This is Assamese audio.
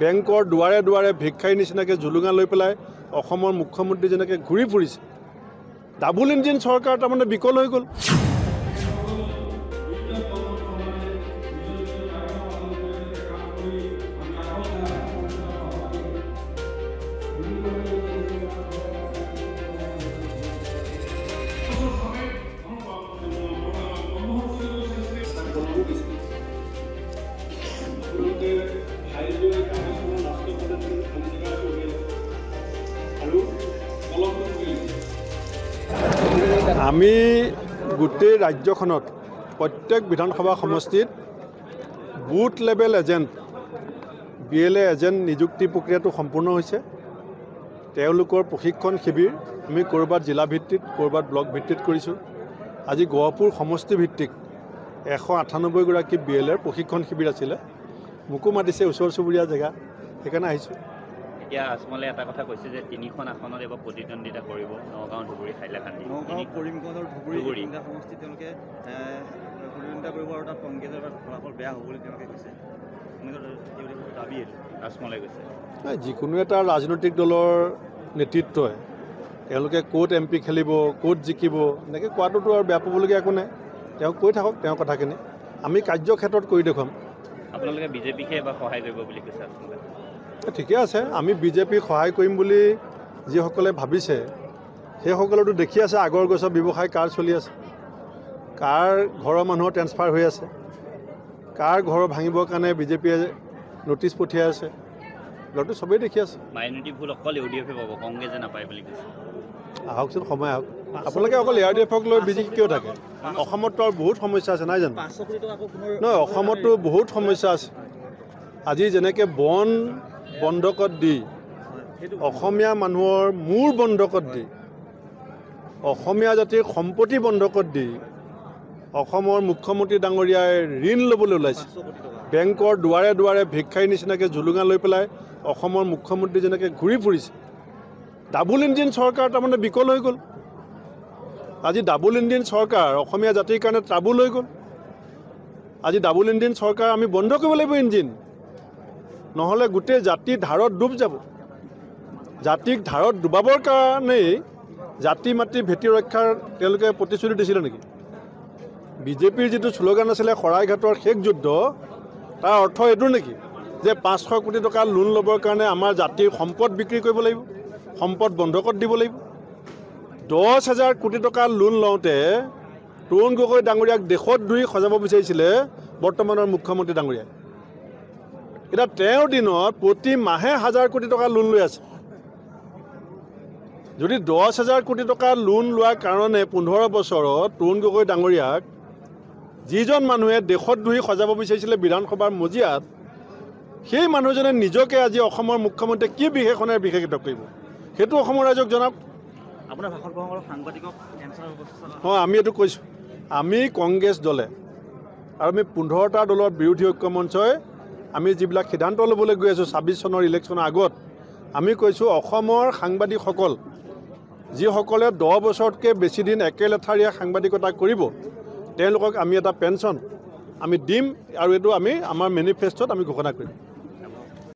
বেংকৰ দুৱাৰে দুৱাৰে ভিক্ষাৰী নিচিনাকৈ জুলুঙা লৈ পেলাই অসমৰ মুখ্যমন্ত্ৰী যেনেকৈ ঘূৰি ফুৰিছে ডাবুল ইঞ্জিন চৰকাৰ তাৰমানে বিকল হৈ গ'ল আমি গোটেই ৰাজ্যখনত প্ৰত্যেক বিধানসভা সমষ্টিত booth level agent B L A agent নিযুক্তি প্ৰক্ৰিয়াটো সম্পূৰ্ণ হৈছে তেওঁলোকৰ প্ৰশিক্ষণ শিবিৰ আমি ক'ৰবাত জিলা ভিত্তিত ক'ৰবাত ব্লক ভিত্তিত কৰিছোঁ আজি গহপুৰ সমষ্টিভিত্তিক এশ আঠানব্বৈগৰাকী বি এল এৰ প্ৰশিক্ষণ শিবিৰ আছিলে মোকো মাতিছে ওচৰ চুবুৰীয়া জেগা সেইকাৰণে আহিছোঁ এতিয়া আজমলে এটা কথা কৈছে যে তিনিখন আসনত এইবাৰ প্ৰতিদ্বন্দ্বিতা কৰিব নগাঁও ধুবুৰী হাইলাকান্দি নাই যিকোনো এটা ৰাজনৈতিক দলৰ নেতৃত্বই তেওঁলোকে ক'ত এম পি খেলিব ক'ত জিকিব এনেকৈ কোৱাটোতো আৰু বেয়া পাবলগীয়া একো নাই তেওঁক কৈ থাকক তেওঁ কথাখিনি আমি কাৰ্যক্ষেত্ৰত কৰি দেখুৱাম আপোনালোকে বিজেপিকে এবাৰ সহায় কৰিব বুলি কৈছে ঠিকে আছে আমি বিজেপিক সহায় কৰিম বুলি যিসকলে ভাবিছে সেইসকলেতো দেখি আছে আগৰ গছৰ ব্যৱসায় কাৰ চলি আছে কাৰ ঘৰৰ মানুহৰ ট্ৰেন্সফাৰ হৈ আছে কাৰ ঘৰ ভাঙিবৰ কাৰণে বিজেপিয়ে নটিছ পঠিয়াই আছে ল'ৰাটো চবেই দেখি আছে আহকচোন সময় আহক আপোনালোকে অকল এ আৰ ডি এফক লৈ বিজেপি কিয় থাকে অসমততো আৰু বহুত সমস্যা আছে নাই জানো নহয় অসমততো বহুত সমস্যা আছে আজি যেনেকৈ বন বন্ধকত দি অসমীয়া মানুহৰ মূৰ বন্ধকত দি অসমীয়া জাতিৰ সম্পত্তি বন্ধকত দি অসমৰ মুখ্যমন্ত্ৰী ডাঙৰীয়াই ঋণ ল'বলৈ ওলাইছে বেংকৰ দুৱাৰে দুৱাৰে ভিক্ষাৰীৰ নিচিনাকৈ জুলুঙা লৈ পেলাই অসমৰ মুখ্যমন্ত্ৰী যেনেকৈ ঘূৰি ফুৰিছে ডাবুল ইঞ্জিন চৰকাৰ তাৰমানে বিকল হৈ গ'ল আজি ডাবুল ইঞ্জিন চৰকাৰ অসমীয়া জাতিৰ কাৰণে ট্ৰাবুল হৈ গ'ল আজি ডাবুল ইঞ্জিন চৰকাৰ আমি বন্ধ কৰিব লাগিব ইঞ্জিন নহ'লে গোটেই জাতি ধাৰত ডুব যাব জাতিক ধাৰত ডুবাবৰ কাৰণেই জাতি মাতৃ ভেটি ৰক্ষাৰ তেওঁলোকে প্ৰতিশ্ৰুতি দিছিলে নেকি বিজেপিৰ যিটো শ্লোগান আছিলে শৰাইঘাটৰ শেষ যুদ্ধ তাৰ অৰ্থ এইটো নেকি যে পাঁচশ কোটি টকা লোন ল'বৰ কাৰণে আমাৰ জাতিৰ সম্পদ বিক্ৰী কৰিব লাগিব সম্পদ বন্ধকত দিব লাগিব দহ হেজাৰ কোটি টকা লোন লওঁতে তৰুণ গগৈ ডাঙৰীয়াক দেশত ধুই সজাব বিচাৰিছিলে বৰ্তমানৰ মুখ্যমন্ত্ৰী ডাঙৰীয়াই এতিয়া তেওঁৰ দিনত প্ৰতি মাহে হাজাৰ কোটি টকা লোন লৈ আছে যদি দহ হাজাৰ কোটি টকা লোন লোৱাৰ কাৰণে পোন্ধৰ বছৰত তৰুণ গগৈ ডাঙৰীয়াক যিজন মানুহে দেশত ধুই সজাব বিচাৰিছিলে বিধানসভাৰ মজিয়াত সেই মানুহজনে নিজকে আজি অসমৰ মুখ্যমন্ত্ৰীয়ে কি বিশেষণেৰে বিশেষিত কৰিব সেইটো অসমৰ ৰাইজক জনাওক অঁ আমি এইটো কৈছোঁ আমি কংগ্ৰেছ দলে আৰু আমি পোন্ধৰটা দলৰ বিৰোধী ঐক্য মঞ্চই আমি যিবিলাক সিদ্ধান্ত ল'বলৈ গৈ আছোঁ ছাব্বিছ চনৰ ইলেকশ্যনৰ আগত আমি কৈছোঁ অসমৰ সাংবাদিকসকল যিসকলে দহ বছৰতকৈ বেছি দিন একেলেথাৰিয়া সাংবাদিকতা কৰিব তেওঁলোকক আমি এটা পেঞ্চন আমি দিম আৰু এইটো আমি আমাৰ মেনিফেষ্টত আমি ঘোষণা কৰিম